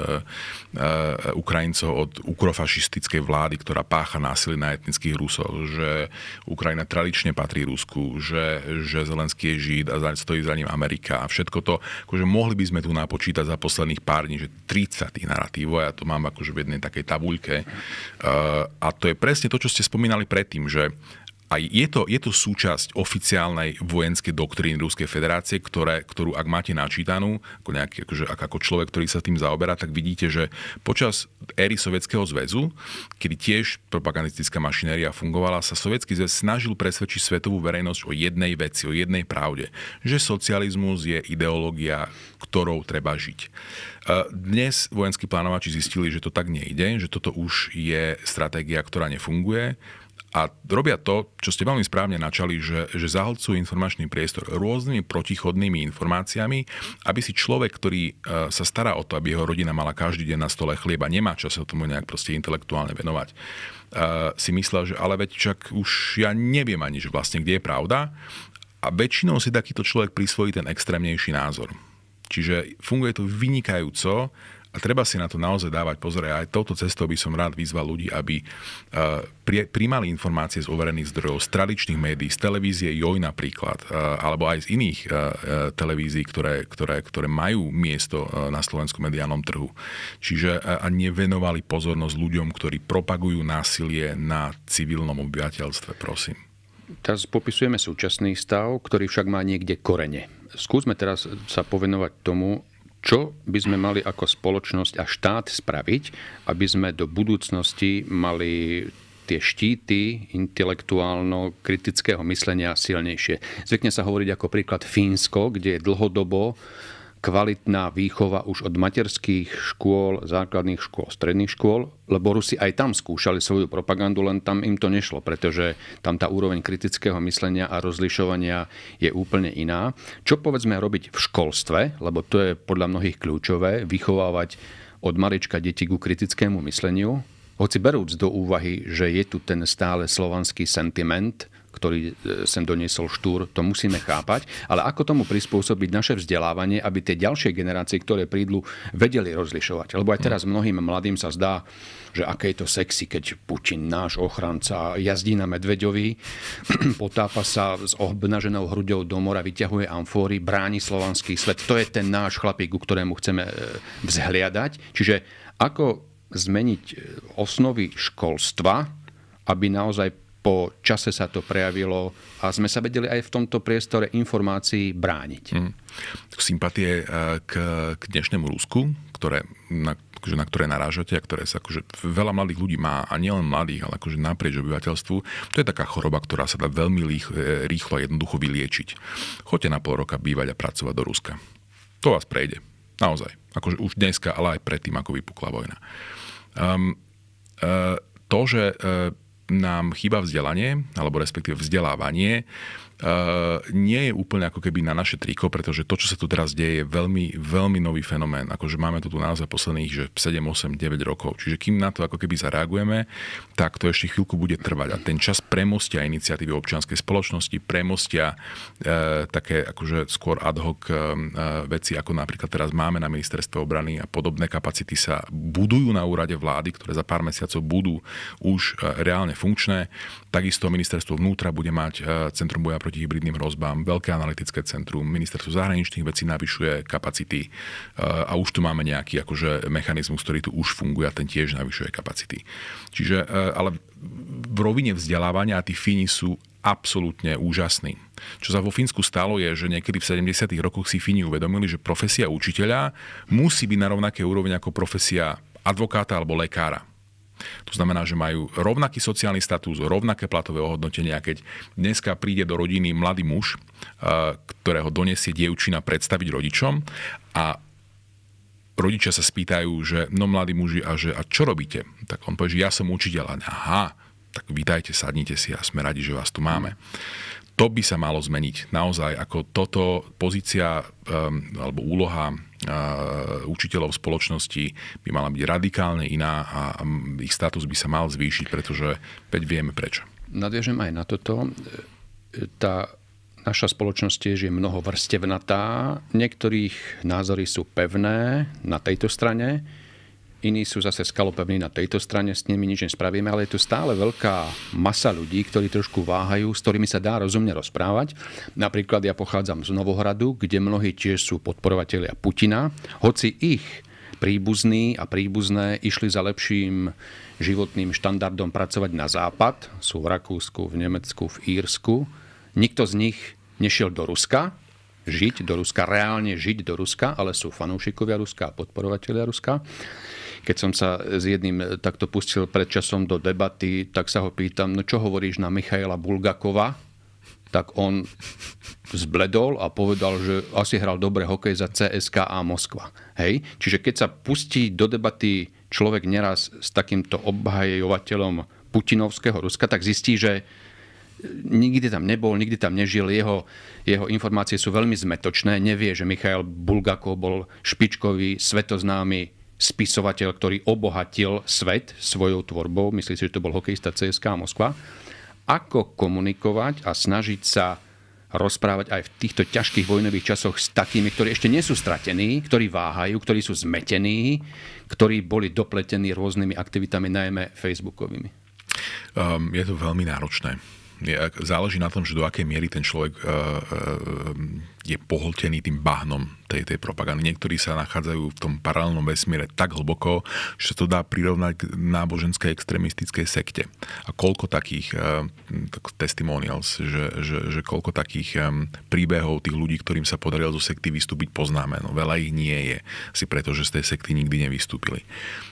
Ukrajincov od ukrofašistickej vlády, ktorá pácha násilie na etnických Rusov, že Ukrajina tradične patrí Rusku, že, že Zelenský je Žid a stojí za ním Amerika a všetko to, akože mohli by sme tu napočítať za posledných pár dní, že 30 tých narratívov, ja to mám akože v jednej takej tabuľke e, a to je presne to, čo ste spomínali predtým, že a je to, je to súčasť oficiálnej vojenskej doktríny Ruskej federácie, ktoré, ktorú ak máte načítanú, ako, nejaký, akože, ako človek, ktorý sa tým zaoberá, tak vidíte, že počas éry Sovietskeho zväzu, kedy tiež propagandistická mašinéria fungovala, sa Sovietský zväz snažil presvedčiť svetovú verejnosť o jednej veci, o jednej pravde, že socializmus je ideológia, ktorou treba žiť. E, dnes vojenskí plánovači zistili, že to tak nejde, že toto už je stratégia, ktorá nefunguje a robia to, čo ste veľmi správne načali, že, že zahlcujú informačný priestor rôznymi protichodnými informáciami, aby si človek, ktorý e, sa stará o to, aby jeho rodina mala každý deň na stole chlieba, nemá čas sa tomu nejak proste intelektuálne venovať, e, si myslel, že ale veď čak už ja neviem ani, že vlastne kde je pravda. A väčšinou si takýto človek prisvojí ten extrémnejší názor. Čiže funguje to vynikajúco, a treba si na to naozaj dávať pozor. Aj touto cestou by som rád vyzval ľudí, aby e, príjmali informácie z overených zdrojov, z tradičných médií, z televízie JOJ napríklad, e, alebo aj z iných e, televízií, ktoré, ktoré, ktoré majú miesto na slovenskom mediálnom trhu. Čiže a nevenovali pozornosť ľuďom, ktorí propagujú násilie na civilnom obyvateľstve, prosím. Teraz popisujeme súčasný stav, ktorý však má niekde korene. Skúsme teraz sa povenovať tomu, čo by sme mali ako spoločnosť a štát spraviť, aby sme do budúcnosti mali tie štíty intelektuálno-kritického myslenia silnejšie. Zvykne sa hovoriť ako príklad Fínsko, kde je dlhodobo kvalitná výchova už od materských škôl, základných škôl, stredných škôl, lebo Rusi aj tam skúšali svoju propagandu, len tam im to nešlo, pretože tam tá úroveň kritického myslenia a rozlišovania je úplne iná. Čo povedzme robiť v školstve, lebo to je podľa mnohých kľúčové, vychovávať od malička deti ku kritickému mysleniu, hoci berúc do úvahy, že je tu ten stále slovanský sentiment – ktorý e, sem doniesol Štúr, to musíme chápať, ale ako tomu prispôsobiť naše vzdelávanie, aby tie ďalšie generácie, ktoré prídu, vedeli rozlišovať. Lebo aj teraz mnohým mladým sa zdá, že aké je to sexy, keď Putin, náš ochranca, jazdí na medveďovi, (clears throat) potápa sa s obnaženou hrudou do mora, vyťahuje amfóry, bráni slovanský svet. To je ten náš chlapík, ku ktorému chceme e, vzhliadať. Čiže ako zmeniť e, osnovy školstva, aby naozaj po čase sa to prejavilo a sme sa vedeli aj v tomto priestore informácií brániť. Mm. Sympatie eh, k, k dnešnému Rusku, ktoré, na, akože, na ktoré narážate a ktoré sa akože, veľa mladých ľudí má a nielen mladých, ale akože naprieč obyvateľstvu, to je taká choroba, ktorá sa dá veľmi eh, rýchlo a jednoducho vyliečiť. Choďte na pol roka bývať a pracovať do Ruska. To vás prejde. Naozaj. Akože už dneska, ale aj predtým, ako vypukla vojna. Um, uh, to, že uh, nám chýba vzdelanie, alebo respektíve vzdelávanie, Eh, nie je úplne ako keby na naše triko, pretože to, čo sa tu teraz deje, je veľmi, veľmi nový fenomén. Akože máme to tu naozaj posledných že 7, 8, 9 rokov. Čiže kým na to ako keby zareagujeme, tak to ešte chvíľku bude trvať. A ten čas premostia iniciatívy občianskej spoločnosti, premostia e, také akože skôr ad hoc e, veci, ako napríklad teraz máme na ministerstve obrany a podobné kapacity sa budujú na úrade vlády, ktoré za pár mesiacov budú už reálne funkčné. Takisto ministerstvo vnútra bude mať Centrum boja proti hybridným hrozbám, veľké analytické centrum, ministerstvo zahraničných vecí navyšuje kapacity eh, a už tu máme nejaký akože mechanizmus, ktorý tu už funguje a ten tiež navyšuje kapacity. Čiže, eh, ale v rovine vzdelávania tí Fíni sú absolútne úžasný. Čo sa vo Fínsku stalo je, že niekedy v 70. rokoch si Fíni uvedomili, že profesia učiteľa musí byť na rovnaké úrovni ako profesia advokáta alebo lekára. To znamená, že majú rovnaký sociálny status, rovnaké platové ohodnotenie a keď dneska príde do rodiny mladý muž, eh, ktorého donesie dievčina predstaviť rodičom a rodičia sa spýtajú, že no mladí muži, a, že, a čo robíte? Tak on povie, že ja som učiteľ. A aha, tak vítajte, sadnite si a sme radi, že vás tu máme. To by sa malo zmeniť. Naozaj, ako toto pozícia um, alebo úloha E, učiteľov spoločnosti by mala byť radikálne iná a ich status by sa mal zvýšiť, pretože veď vieme prečo. Nadviežem aj na toto. E, tá naša spoločnosť tiež je mnoho vrstevnatá. Niektorých názory sú pevné na tejto strane, iní sú zase skalopevní na tejto strane, s nimi nič nespravíme, ale je tu stále veľká masa ľudí, ktorí trošku váhajú, s ktorými sa dá rozumne rozprávať. Napríklad ja pochádzam z Novohradu, kde mnohí tiež sú podporovatelia Putina, hoci ich príbuzní a príbuzné išli za lepším životným štandardom pracovať na západ, sú v Rakúsku, v Nemecku, v Írsku. Nikto z nich nešiel do Ruska, žiť do Ruska, reálne žiť do Ruska, ale sú fanúšikovia Ruska a podporovatelia Ruska. Keď som sa s jedným takto pustil pred časom do debaty, tak sa ho pýtam, no čo hovoríš na Michaela Bulgakova, tak on zbledol a povedal, že asi hral dobre hokej za CSKA Moskva. Hej? Čiže keď sa pustí do debaty človek neraz s takýmto obhajovateľom putinovského Ruska, tak zistí, že nikdy tam nebol, nikdy tam nežil, jeho, jeho informácie sú veľmi zmetočné, nevie, že Michail Bulgakov bol špičkový, svetoznámy spisovateľ, ktorý obohatil svet svojou tvorbou, myslí si, že to bol hokejista CSK Moskva, ako komunikovať a snažiť sa rozprávať aj v týchto ťažkých vojnových časoch s takými, ktorí ešte nie sú stratení, ktorí váhajú, ktorí sú zmetení, ktorí boli dopletení rôznymi aktivitami, najmä facebookovými. Um, je to veľmi náročné záleží na tom, že do akej miery ten človek uh, uh, je pohltený tým bahnom tej, tej propagandy. Niektorí sa nachádzajú v tom paralelnom vesmíre tak hlboko, že sa to dá prirovnať k náboženskej extremistickej sekte. A koľko takých uh, testimonials, že, že, že koľko takých um, príbehov tých ľudí, ktorým sa podarilo zo sekty vystúpiť, poznáme. No, veľa ich nie je, si preto, že z tej sekty nikdy nevystúpili.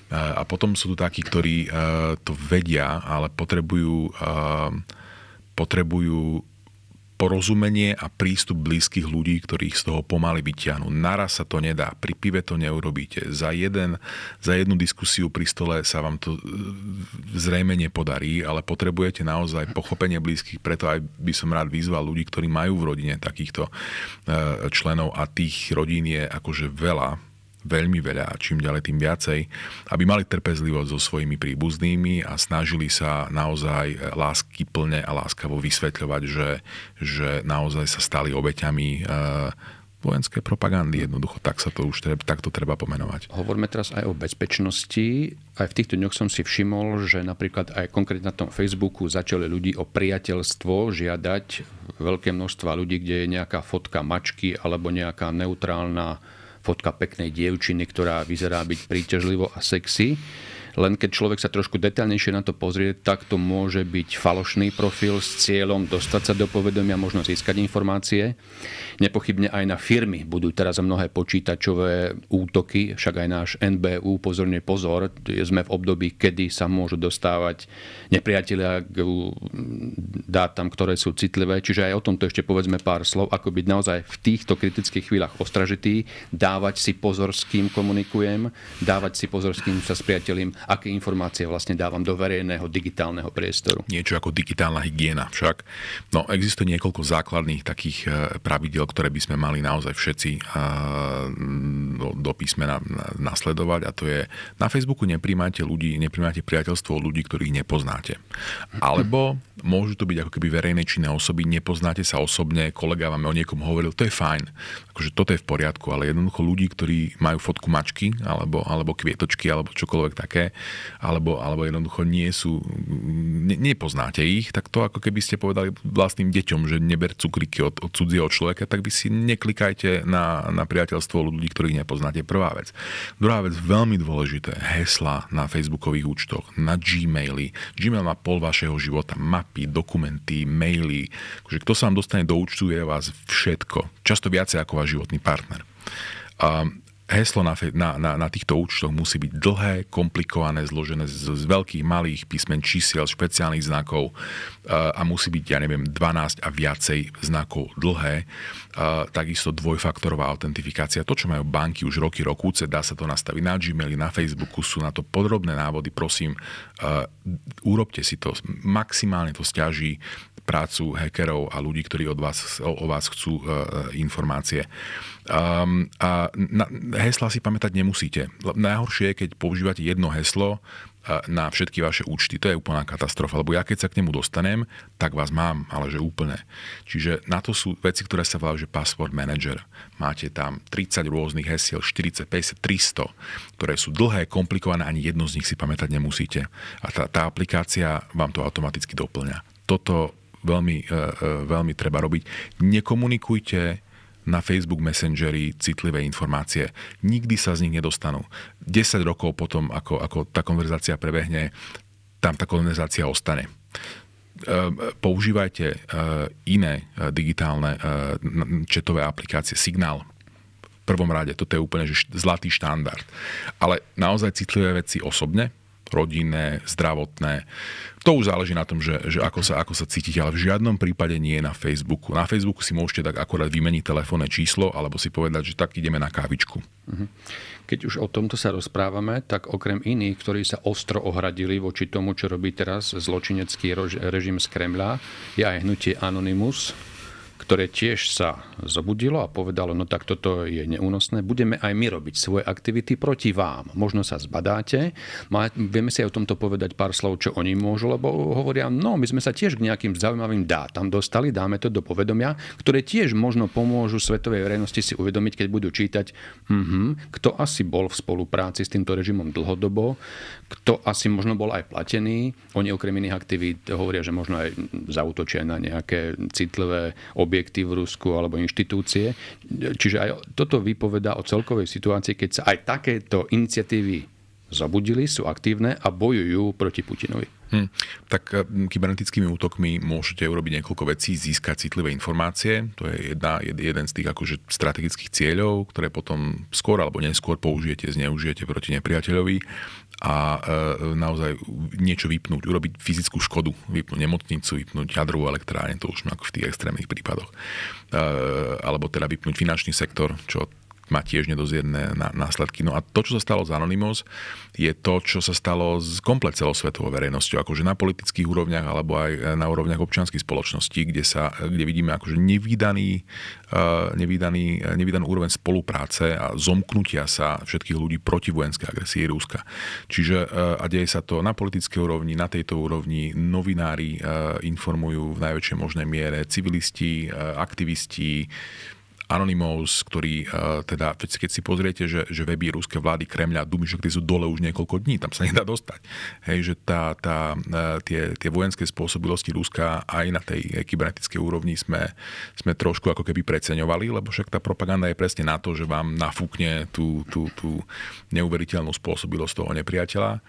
Uh, a potom sú tu takí, ktorí uh, to vedia, ale potrebujú uh, potrebujú porozumenie a prístup blízkych ľudí, ktorých z toho pomaly vyťahnú. Naraz sa to nedá, pri pive to neurobíte. Za, jeden, za jednu diskusiu pri stole sa vám to e, zrejme nepodarí, ale potrebujete naozaj pochopenie blízkych, preto aj by som rád vyzval ľudí, ktorí majú v rodine takýchto e, členov a tých rodín je akože veľa, veľmi veľa a čím ďalej tým viacej, aby mali trpezlivosť so svojimi príbuznými a snažili sa naozaj eh, lásky plne a láskavo vysvetľovať, že, že naozaj sa stali obeťami eh, vojenské propagandy. Jednoducho tak sa to už treba, takto treba pomenovať. Hovoríme teraz aj o bezpečnosti. Aj v týchto dňoch som si všimol, že napríklad aj konkrétne na tom Facebooku začali ľudí o priateľstvo žiadať veľké množstva ľudí, kde je nejaká fotka mačky alebo nejaká neutrálna fotka peknej dievčiny, ktorá vyzerá byť príťažlivo a sexy len keď človek sa trošku detaľnejšie na to pozrie, tak to môže byť falošný profil s cieľom dostať sa do povedomia, možno získať informácie. Nepochybne aj na firmy budú teraz mnohé počítačové útoky, však aj náš NBU pozorne pozor, sme v období, kedy sa môžu dostávať nepriatelia k dátam, ktoré sú citlivé. Čiže aj o tomto ešte povedzme pár slov, ako byť naozaj v týchto kritických chvíľach ostražitý, dávať si pozor, s kým komunikujem, dávať si pozor, s kým sa s priateľím aké informácie vlastne dávam do verejného digitálneho priestoru. Niečo ako digitálna hygiena však. No, existuje niekoľko základných takých e, pravidel, ktoré by sme mali naozaj všetci do, e, do písmena nasledovať a to je na Facebooku nepríjmajte ľudí, nepríjmajte priateľstvo od ľudí, ktorých nepoznáte. Alebo môžu to byť ako keby verejné činné osoby, nepoznáte sa osobne, kolega vám o niekom hovoril, to je fajn, akože toto je v poriadku, ale jednoducho ľudí, ktorí majú fotku mačky alebo, alebo kvietočky alebo čokoľvek také, alebo, alebo jednoducho nie sú, mm, ne, nepoznáte ich, tak to ako keby ste povedali vlastným deťom, že neber cukriky od, od cudzieho človeka, tak vy si neklikajte na, na priateľstvo ľudí, ktorých nepoznáte. Prvá vec. Druhá vec, veľmi dôležité, hesla na facebookových účtoch, na Gmaily. Gmail má pol vašeho života, mapy, dokumenty, maily. Akože kto sa vám dostane do účtu, je vás všetko. Často viacej ako váš životný partner. Um, Heslo na, na, na, na týchto účtoch musí byť dlhé, komplikované, zložené z, z veľkých, malých písmen, čísiel, špeciálnych znakov e, a musí byť, ja neviem, 12 a viacej znakov dlhé. E, takisto dvojfaktorová autentifikácia. To, čo majú banky už roky, rokúce, dá sa to nastaviť na Gmaili, na Facebooku, sú na to podrobné návody. Prosím, e, urobte si to. Maximálne to stiaží prácu hackerov a ľudí, ktorí od vás, o, o vás chcú e, informácie. Um, a na, hesla si pamätať nemusíte. Najhoršie je, keď používate jedno heslo na všetky vaše účty. To je úplná katastrofa, lebo ja keď sa k nemu dostanem, tak vás mám, ale že úplne. Čiže na to sú veci, ktoré sa volajú, že password manager. Máte tam 30 rôznych hesiel, 40, 50, 300, ktoré sú dlhé, komplikované, ani jedno z nich si pamätať nemusíte. A tá, tá aplikácia vám to automaticky doplňa. Toto veľmi, e, e, veľmi treba robiť. Nekomunikujte na Facebook Messengeri citlivé informácie. Nikdy sa z nich nedostanú. 10 rokov potom, ako, ako tá konverzácia prebehne, tam tá konverzácia ostane e, používajte e, iné e, digitálne četové aplikácie, signál v prvom rade, toto je úplne že zlatý štandard. Ale naozaj citlivé veci osobne, rodinné, zdravotné. To už záleží na tom, že, že ako, sa, ako sa cítite, ale v žiadnom prípade nie na Facebooku. Na Facebooku si môžete tak akorát vymeniť telefónne číslo alebo si povedať, že tak ideme na kávičku. Mhm. Keď už o tomto sa rozprávame, tak okrem iných, ktorí sa ostro ohradili voči tomu, čo robí teraz zločinecký režim z Kremľa, je aj hnutie Anonymous, ktoré tiež sa zobudilo a povedalo, no tak toto je neúnosné, budeme aj my robiť svoje aktivity proti vám. Možno sa zbadáte, má, vieme si aj o tomto povedať pár slov, čo oni môžu, lebo hovoria, no my sme sa tiež k nejakým zaujímavým dátam dostali, dáme to do povedomia, ktoré tiež možno pomôžu svetovej verejnosti si uvedomiť, keď budú čítať, mm-hmm, kto asi bol v spolupráci s týmto režimom dlhodobo, kto asi možno bol aj platený. Oni okrem iných aktivít hovoria, že možno aj zautočia na nejaké citlivé objekty v Rusku alebo inštitúcie. Čiže aj toto vypovedá o celkovej situácii, keď sa aj takéto iniciatívy zabudili, sú aktívne a bojujú proti Putinovi. Hm. Tak eh, kybernetickými útokmi môžete urobiť niekoľko vecí, získať citlivé informácie. To je jedna, jeden z tých akože strategických cieľov, ktoré potom skôr alebo neskôr použijete, zneužijete proti nepriateľovi a e, naozaj niečo vypnúť, urobiť fyzickú škodu, vypnúť nemocnicu, vypnúť jadrovú elektrárne, to už ako v tých extrémnych prípadoch, e, alebo teda vypnúť finančný sektor, čo má tiež nedozierne následky. No a to, čo sa stalo z Anonymous, je to, čo sa stalo z komplet celosvetovou verejnosťou, akože na politických úrovniach alebo aj e, na úrovniach občianských spoločností, kde, sa, e, kde vidíme akože nevydaný, e, nevydaný, nevydaný úroveň spolupráce a zomknutia sa všetkých ľudí proti vojenskej agresii Ruska. Čiže a deje sa to na politickej úrovni, na tejto úrovni, novinári informujú v najväčšej možnej miere, civilisti, aktivisti, Anonymous, ktorý e, teda, keď si pozriete, že, že weby ruské vlády Kremľa a Dumišok, sú dole už niekoľko dní, tam sa nedá dostať. Hej, že tá, tá, e, tie, tie vojenské spôsobilosti Ruska aj na tej e, kybernetickej úrovni sme, sme trošku ako keby preceňovali, lebo však tá propaganda je presne na to, že vám nafúkne tú, tú, tú neuveriteľnú spôsobilosť toho nepriateľa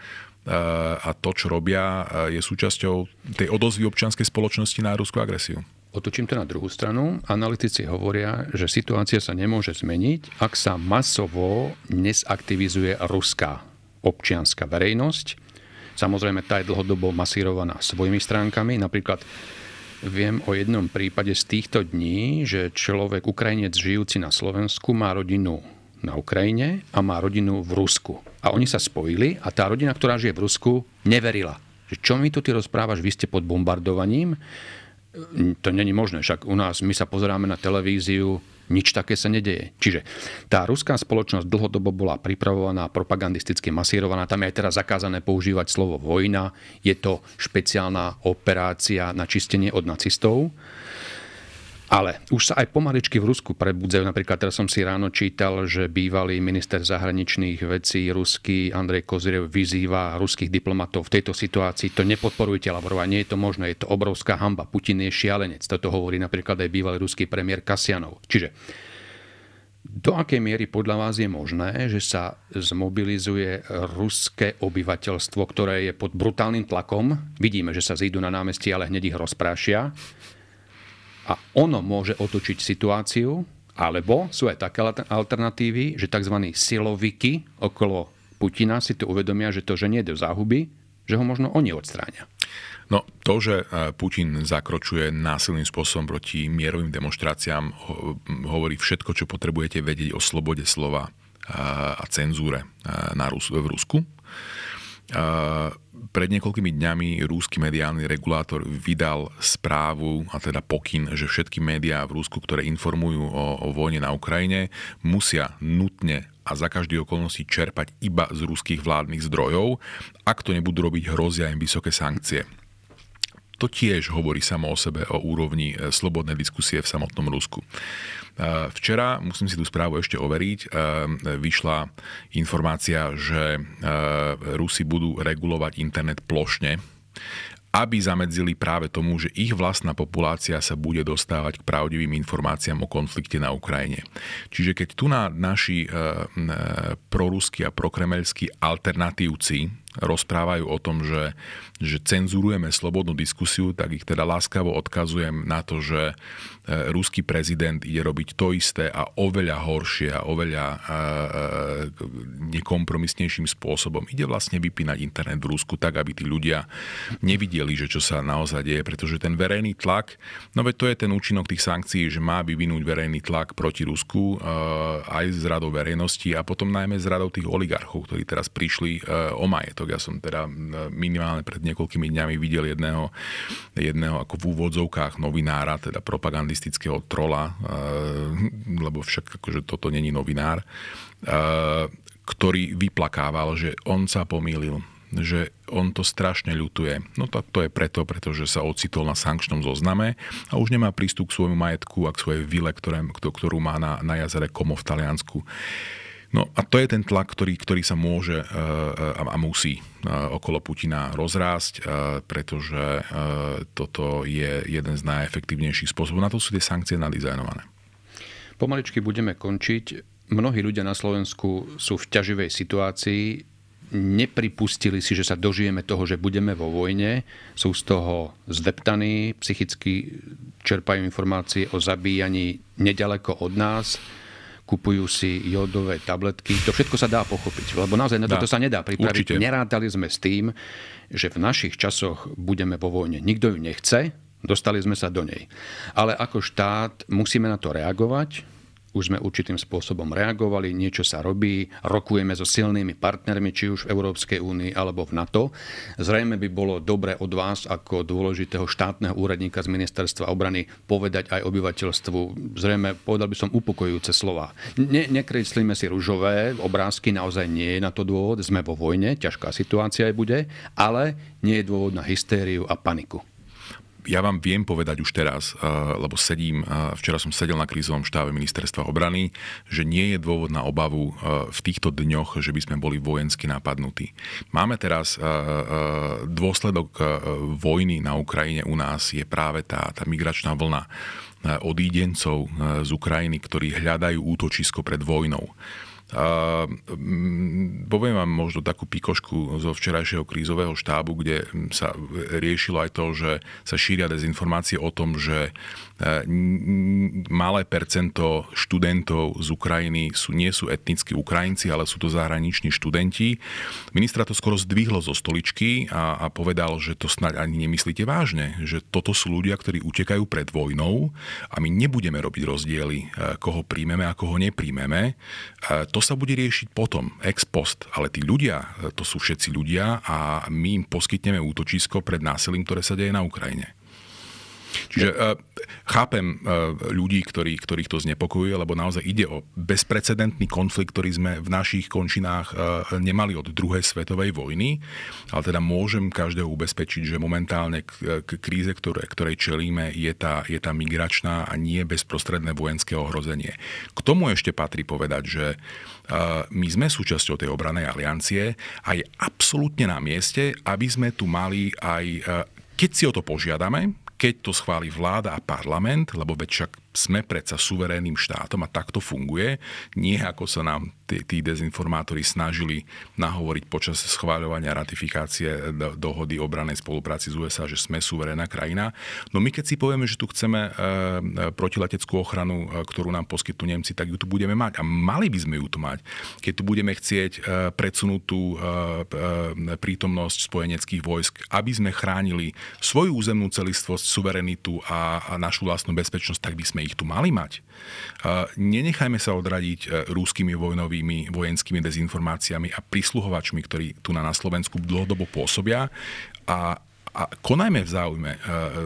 a to, čo robia, je súčasťou tej odozvy občianskej spoločnosti na ruskú agresiu. Otočím to na druhú stranu. Analytici hovoria, že situácia sa nemôže zmeniť, ak sa masovo nezaktivizuje ruská občianská verejnosť. Samozrejme, tá je dlhodobo masírovaná svojimi stránkami. Napríklad viem o jednom prípade z týchto dní, že človek, Ukrajinec žijúci na Slovensku, má rodinu na Ukrajine a má rodinu v Rusku. A oni sa spojili a tá rodina, ktorá žije v Rusku, neverila. Že čo mi tu ty rozprávaš, vy ste pod bombardovaním? to není možné. Však u nás my sa pozeráme na televíziu, nič také sa nedeje. Čiže tá ruská spoločnosť dlhodobo bola pripravovaná, propagandisticky masírovaná. Tam je aj teraz zakázané používať slovo vojna. Je to špeciálna operácia na čistenie od nacistov. Ale už sa aj pomaličky v Rusku prebudzajú. Napríklad teraz som si ráno čítal, že bývalý minister zahraničných vecí ruský Andrej Kozirev vyzýva ruských diplomatov v tejto situácii. To nepodporujte Lavrova, nie je to možné, je to obrovská hamba. Putin je šialenec. Toto hovorí napríklad aj bývalý ruský premiér Kasianov. Čiže do akej miery podľa vás je možné, že sa zmobilizuje ruské obyvateľstvo, ktoré je pod brutálnym tlakom? Vidíme, že sa zídu na námestie, ale hneď ich rozprášia a ono môže otočiť situáciu, alebo sú aj také alternatívy, že tzv. siloviky okolo Putina si to uvedomia, že to, že nie do záhuby, že ho možno oni odstráňa. No, to, že e, Putin zakročuje násilným spôsobom proti mierovým demonstráciám, hovorí všetko, čo potrebujete vedieť o slobode slova e, a cenzúre e, na Rus- v Rusku. Pred niekoľkými dňami rúsky mediálny regulátor vydal správu, a teda pokyn, že všetky médiá v Rúsku, ktoré informujú o, o vojne na Ukrajine, musia nutne a za každý okolnosti čerpať iba z ruských vládnych zdrojov. Ak to nebudú robiť, hrozia im vysoké sankcie. To tiež hovorí samo o sebe o úrovni e, slobodnej diskusie v samotnom Rusku. Eh, včera, musím si tú správu ešte overiť, eh, vyšla informácia, že eh, Rusi budú regulovať internet plošne aby zamedzili práve tomu, že ich vlastná populácia sa bude dostávať k pravdivým informáciám o konflikte na Ukrajine. Čiže keď tu na naši e, e, proruskí a prokremelskí alternatívci, rozprávajú o tom, že, že cenzurujeme slobodnú diskusiu, tak ich teda láskavo odkazujem na to, že e, ruský prezident ide robiť to isté a oveľa horšie a oveľa e, e, nekompromisnejším spôsobom. Ide vlastne vypínať internet v Rusku tak, aby tí ľudia nevideli, že čo sa naozaj deje, pretože ten verejný tlak, no veď to je ten účinok tých sankcií, že má vyvinúť verejný tlak proti Rusku aj z radou verejnosti a potom najmä z radou tých oligarchov, ktorí teraz prišli o majetok piatok. Ja som teda minimálne pred niekoľkými dňami videl jedného, jedného ako v úvodzovkách novinára, teda propagandistického trola, e, lebo však akože toto není novinár, e, ktorý vyplakával, že on sa pomýlil, že on to strašne ľutuje. No to, to je preto, pretože sa ocitol na sankčnom zozname a už nemá prístup k svojmu majetku a k svojej vile, ktoré, ktorú má na, na jazere Komo v Taliansku. Uh, No a to je ten tlak, ktorý, ktorý sa môže e, e, a musí e, okolo Putina rozrásť, pretože toto je jeden z najefektívnejších spôsobov. Na to sú tie sankcie nadizajnované. Pomaličky budeme končiť. Mnohí ľudia na Slovensku sú v ťaživej situácii. Nepripustili si, že sa dožijeme toho, že budeme vo vojne. Sú z toho zdeptaní, psychicky čerpajú informácie o zabíjaní nedaleko od nás kupujú si jodové tabletky. To všetko sa dá pochopiť, lebo naozaj na toto sa nedá pripraviť. Určite. Nerátali sme s tým, že v našich časoch budeme vo vojne. Nikto ju nechce, dostali sme sa do nej. Ale ako štát musíme na to reagovať, už sme určitým spôsobom reagovali, niečo sa robí, rokujeme so silnými partnermi, či už v Európskej únii alebo v NATO. Zrejme by bolo dobre od vás ako dôležitého štátneho úradníka z ministerstva obrany povedať aj obyvateľstvu, zrejme povedal by som upokojujúce slova. Ne, nekreslíme si ružové obrázky, naozaj nie je na to dôvod, sme vo vojne, ťažká situácia aj bude, ale nie je dôvod na hystériu a paniku ja vám viem povedať už teraz, eh, lebo sedím, eh, včera som sedel na krízovom štáve ministerstva obrany, že nie je dôvod na obavu eh, v týchto dňoch, že by sme boli vojensky napadnutí. Máme teraz dôsledok vojny na Ukrajine u nás je práve tá, tá migračná vlna odídencov z Ukrajiny, ktorí hľadajú útočisko pred vojnou. A, m, mm, poviem vám možno takú pikošku zo včerajšieho krízového štábu, kde sa riešilo aj to, že sa šíria dezinformácie o tom, že Eh, malé percento študentov z Ukrajiny sú, nie sú etnickí Ukrajinci, ale sú to zahraniční študenti. Ministra to skoro zdvihlo zo stoličky a, a povedal, že to snáď ani nemyslíte vážne, že toto sú ľudia, ktorí utekajú pred vojnou a my nebudeme robiť rozdiely, eh, koho príjmeme a koho nepríjmeme. Eh, to sa bude riešiť potom, ex post, ale tí ľudia, to sú všetci ľudia a my im poskytneme útočisko pred násilím, ktoré sa deje na Ukrajine. Čiže uh, chápem uh, ľudí, ktorí, ktorých to znepokojuje, lebo naozaj ide o bezprecedentný konflikt, ktorý sme v našich končinách uh, nemali od druhej svetovej vojny, ale teda môžem každého ubezpečiť, že momentálne k, k kríze, ktoré, ktorej čelíme, je tá, je tá migračná a nie bezprostredné vojenské ohrozenie. K tomu ešte patrí povedať, že my sme súčasťou tej obranej aliancie a je absolútne na mieste, aby sme tu mali aj, keď si o to požiadame, keď to schváli vláda a parlament, lebo však sme predsa suverénnym štátom a takto funguje, nie ako sa nám tí, tí dezinformátori snažili nahovoriť počas schváľovania ratifikácie eh, dohody obranej spolupráci z USA, že sme suverénna krajina. No my keď si povieme, že tu chceme e, protileteckú ochranu, e, ktorú nám poskytnú Nemci, tak ju tu budeme mať. A mali by sme ju tu mať, keď tu budeme chcieť e, predsunúť tú e, e, prítomnosť spojeneckých vojsk, aby sme chránili svoju územnú celistvosť suverenitu a, a našu vlastnú bezpečnosť, tak by sme ich tu mali mať. E, nenechajme sa odradiť e, rúskými vojnovými vojenskými dezinformáciami a prisluhovačmi, ktorí tu na, na Slovensku dlhodobo pôsobia a a konajme v záujme e,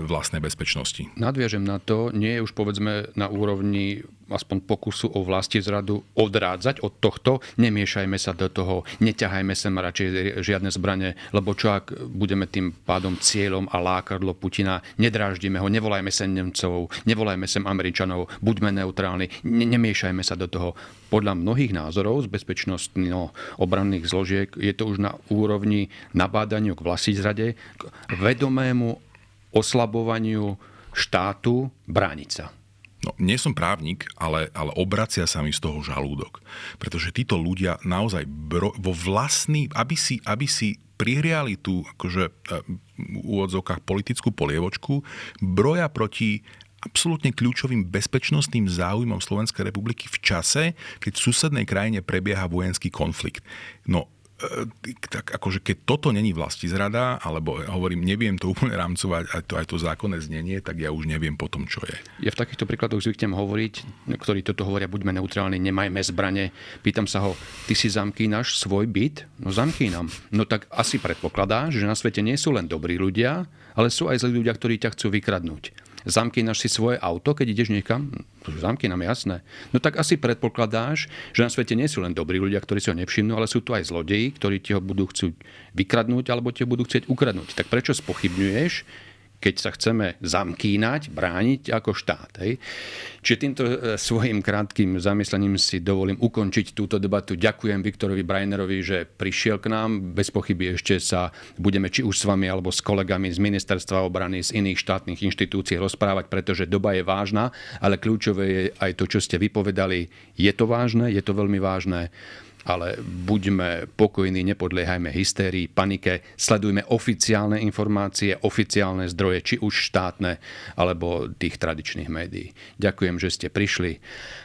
vlastnej bezpečnosti. Nadviažem na to, nie je už povedzme na úrovni aspoň pokusu o vlasti zradu odrádzať od tohto. Nemiešajme sa do toho, neťahajme sem radšej žiadne zbranie, lebo čo ak budeme tým pádom cieľom a lákadlo Putina, nedráždime ho, nevolajme sem Nemcov, nevolajme sem Američanov, buďme neutrálni, ne- nemiešajme sa do toho. Podľa mnohých názorov z bezpečnostno obranných zložiek je to už na úrovni nabádaniu k vlasti zrade, k vedomému oslabovaniu štátu brániť sa. No, nie som právnik, ale, ale obracia sa mi z toho žalúdok. Pretože títo ľudia naozaj bro, vo vlastný, aby si, aby si prihriali tú, akože, eh, v úvodzovkách politickú polievočku, broja proti absolútne kľúčovým bezpečnostným záujmom Slovenskej republiky v čase, keď v susednej krajine prebieha vojenský konflikt. No, E, e, tak akože keď toto není vlasti zrada, alebo hovorím, neviem to (laughs) úplne rámcovať, aj to, aj to zákonné znenie, tak ja už neviem potom, čo je. Ja v takýchto príkladoch zvyknem hovoriť, ktorí toto hovoria, buďme neutrálni, nemajme zbranie. Pýtam sa ho, ty si zamkínaš svoj byt? No zamkínam. No tak asi predpokladá, že na svete nie sú len dobrí ľudia, ale sú aj zlí ľudia, ktorí ťa chcú vykradnúť zamkínaš si svoje auto, keď ideš niekam? No, nám jasné. No tak asi predpokladáš, že na svete nie sú len dobrí ľudia, ktorí si ho nevšimnú, ale sú tu aj zlodeji, ktorí ti ho budú chcieť vykradnúť alebo ti ho budú chcieť ukradnúť. Tak prečo spochybňuješ keď sa chceme zamkínať, brániť ako štát. Hej. Čiže týmto e, svojim krátkým zamyslením si dovolím ukončiť túto debatu. Ďakujem Viktorovi Brainerovi, že prišiel k nám. Bez pochyby ešte sa budeme či už s vami alebo s kolegami z Ministerstva obrany, z iných štátnych inštitúcií rozprávať, pretože doba je vážna, ale kľúčové je aj to, čo ste vypovedali. Je to vážne, je to veľmi vážne ale buďme pokojní, nepodliehajme hystérii, panike, sledujme oficiálne informácie, oficiálne zdroje, či už štátne, alebo tých tradičných médií. Ďakujem, že ste prišli.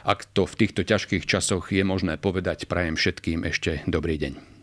Ak to v týchto ťažkých časoch je možné povedať, prajem všetkým ešte dobrý deň.